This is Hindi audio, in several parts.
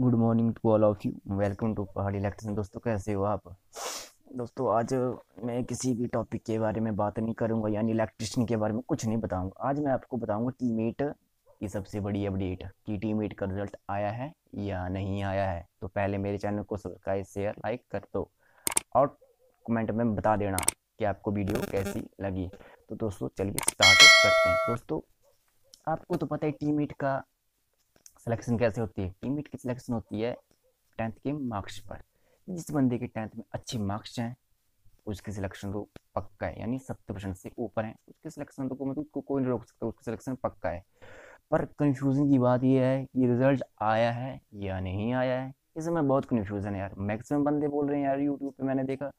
good morning to all of you welcome to Pahadi electrician दोस्तों कैसे हो आप दोस्तों आज मैं किसी भी टॉपिक के बारे में बात नहीं करूंगा यानी इलेक्ट्रिशियन के बारे में कुछ नहीं बताऊंगा आज मैं आपको बताऊंगा टीमेट की सबसे बड़ी अपडेट कि टीमेट का रिजल्ट आया है या नहीं आया है तो पहले मेरे चैनल को सब्सक्राइब शेयर लाइक कर दो और कमेंट में बता देना कि आपको वीडियो कैसी लगी तो दोस्तों चलिए स्टार्ट करते हैं दोस्तों आपको तो पता है टीमेट का सिलेक्शन कैसे होती है टीम की सिलेक्शन होती है टेंथ के मार्क्स पर जिस बंदे के टेंथ में अच्छे मार्क्स हैं उसके सिलेक्शन रूप पक्का है यानी सत्तर परसेंट से ऊपर है उसके सिलेक्शन रूप को मतलब उसको कोई नहीं रोक सकता उसका सिलेक्शन पक्का है पर कन्फ्यूजन की बात यह है कि रिजल्ट आया है या नहीं आया है इसमें बहुत कन्फ्यूजन है यार मैक्सिमम बंदे बोल रहे हैं यार यूट्यूब पे मैंने देखा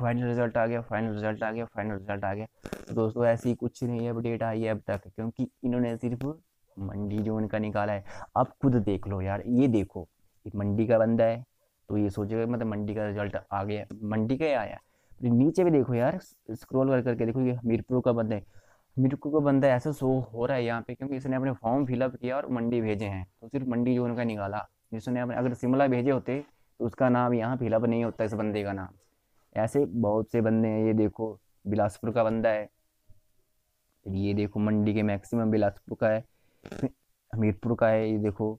फाइनल रिजल्ट आ गया फाइनल रिजल्ट आ गया फाइनल रिजल्ट आ गया दोस्तों ऐसी कुछ नहीं अपडेट आई है अब तक क्योंकि इन्होंने सिर्फ मंडी जो इनका निकाला है आप खुद देख लो यार ये देखो एक मंडी का बंदा है तो ये सोचेगा मतलब मंडी का रिजल्ट आ गया मंडी का आया नीचे भी देखो यार स्क्रॉल कर करके देखो ये हमीरपुर का बंदा है हमीरपुर का बंदा ऐसा शो हो रहा है यहाँ पे क्योंकि इसने अपने फॉर्म फिलअप किया और मंडी भेजे हैं तो सिर्फ मंडी जो उनका निकाला जिसने अपने अगर शिमला भेजे होते तो उसका नाम यहाँ फिलअप नहीं होता इस बंदे का नाम ऐसे बहुत से बंदे हैं ये देखो बिलासपुर का बंदा है ये देखो मंडी के मैक्सिमम बिलासपुर का है हमीरपुर का है ये देखो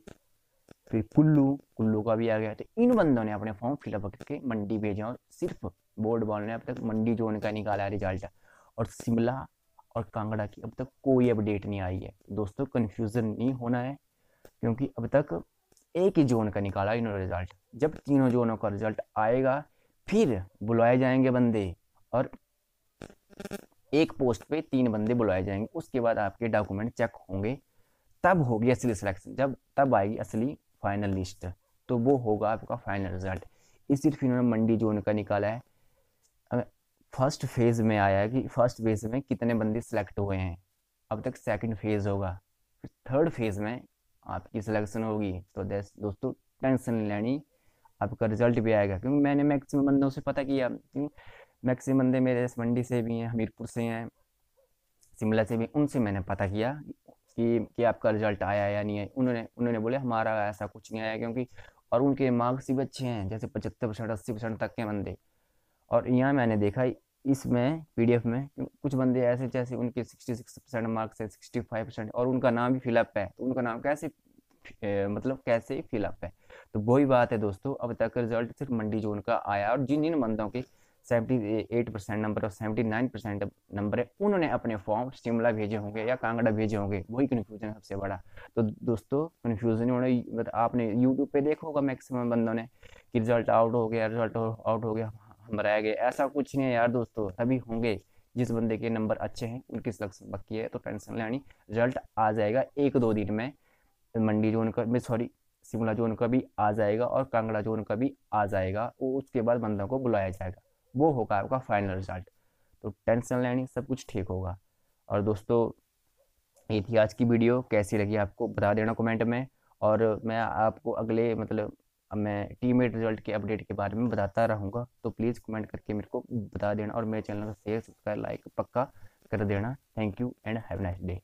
फिर कुल्लू कुल्लू का भी आ गया तो इन बंदों ने अपने फॉर्म फिलअप करके मंडी भेजे और सिर्फ बोर्ड बॉल ने अब तक मंडी जोन का निकाला है रिजल्ट और शिमला और कांगड़ा की अब तक कोई अपडेट नहीं आई है दोस्तों कन्फ्यूज़न नहीं होना है क्योंकि अब तक एक ही जोन का निकाला इन्होंने रिज़ल्ट जब तीनों जोनों का रिज़ल्ट आएगा फिर बुलाए जाएंगे बंदे और एक पोस्ट पे तीन बंदे बुलाए जाएंगे उसके बाद आपके डॉक्यूमेंट चेक होंगे तब होगी असली सिलेक्शन जब तब आएगी असली फाइनल लिस्ट तो वो होगा आपका फाइनल रिजल्ट इसी फिर उन्होंने मंडी जोन का निकाला है फर्स्ट फेज़ में आया है कि फर्स्ट फेज़ में कितने बंदे सिलेक्ट हुए हैं अब तक सेकंड फेज़ होगा फिर थर्ड फेज़ में आपकी सिलेक्शन होगी तो दोस्तों टेंशन नहीं लेनी आपका रिजल्ट भी आएगा क्योंकि मैंने मैक्सिमम बंदों से पता किया क्यों मैक्सिमम बंदे मेरे मंडी से भी हैं हमीरपुर से हैं शिमला से भी उनसे मैंने पता किया कि कि आपका रिजल्ट आया या नहीं है उन्होंने उन्होंने बोले हमारा ऐसा कुछ नहीं आया क्योंकि और उनके मार्क्स भी अच्छे हैं जैसे पचहत्तर परसेंट अस्सी परसेंट तक के बंदे और यहाँ मैंने देखा इसमें एफ में कुछ बंदे ऐसे जैसे उनके सिक्सटी सिक्स परसेंट मार्क्स है सिक्सटी फाइव परसेंट और उनका नाम भी फिलअप है तो उनका नाम कैसे मतलब कैसे फिलअप है तो वही बात है दोस्तों अब तक रिजल्ट सिर्फ मंडी जोन का आया और जिन जिन बंदों के सेवेंटी एट परसेंट नंबर और सेवेंटी नाइन परसेंट नंबर है उन्होंने अपने फॉर्म शिमला भेजे होंगे या कांगड़ा भेजे होंगे वही कन्फ्यूजन सबसे बड़ा तो दोस्तों कन्फ्यूजन उन्होंने मतलब आपने यूट्यूब पे देखा होगा मैक्सिमम बंदों ने कि रिजल्ट आउट हो गया रिजल्ट आउट हो गया हम रह गए ऐसा कुछ नहीं है यार दोस्तों सभी होंगे जिस बंदे के नंबर अच्छे हैं उनकी सिलेक्शन पक्की है तो टेंशन लेनी रिजल्ट आ जाएगा एक दो दिन में मंडी जोन का मैं सॉरी शिमला जोन का भी आ जाएगा और कांगड़ा जोन का भी आ जाएगा उसके बाद बंदों को बुलाया जाएगा वो होगा आपका फाइनल रिजल्ट तो टेंशन लेनी सब कुछ ठीक होगा और दोस्तों ये थी आज की वीडियो कैसी लगी आपको बता देना कमेंट में और मैं आपको अगले मतलब मैं टीममेट रिजल्ट के अपडेट के बारे में बताता रहूँगा तो प्लीज़ कमेंट करके मेरे को बता देना और मेरे चैनल को शेयर सब्सक्राइब लाइक पक्का कर देना thank you and have nice day